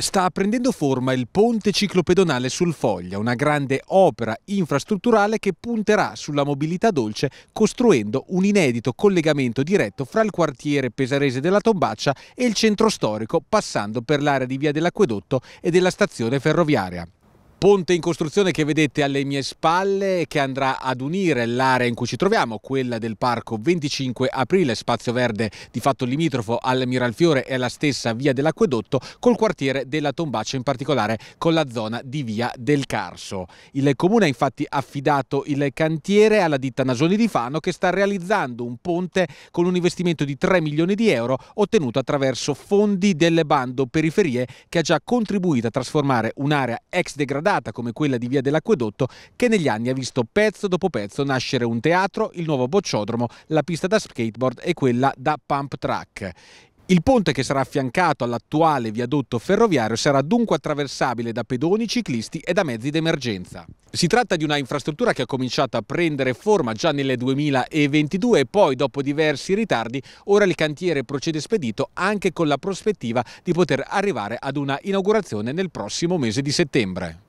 Sta prendendo forma il ponte ciclopedonale sul Foglia, una grande opera infrastrutturale che punterà sulla mobilità dolce costruendo un inedito collegamento diretto fra il quartiere pesarese della Tombaccia e il centro storico passando per l'area di via dell'acquedotto e della stazione ferroviaria ponte in costruzione che vedete alle mie spalle che andrà ad unire l'area in cui ci troviamo, quella del parco 25 aprile, spazio verde di fatto limitrofo al Miralfiore e alla stessa via dell'acquedotto, col quartiere della Tombaccia, in particolare con la zona di via del Carso. Il comune ha infatti affidato il cantiere alla ditta Nasoni di Fano che sta realizzando un ponte con un investimento di 3 milioni di euro ottenuto attraverso fondi delle bando periferie che ha già contribuito a trasformare un'area ex degradata strada come quella di Via dell'Acquedotto che negli anni ha visto pezzo dopo pezzo nascere un teatro, il nuovo bocciodromo, la pista da skateboard e quella da pump track. Il ponte che sarà affiancato all'attuale viadotto ferroviario sarà dunque attraversabile da pedoni, ciclisti e da mezzi d'emergenza. Si tratta di una infrastruttura che ha cominciato a prendere forma già nel 2022 e poi dopo diversi ritardi ora il cantiere procede spedito anche con la prospettiva di poter arrivare ad una inaugurazione nel prossimo mese di settembre.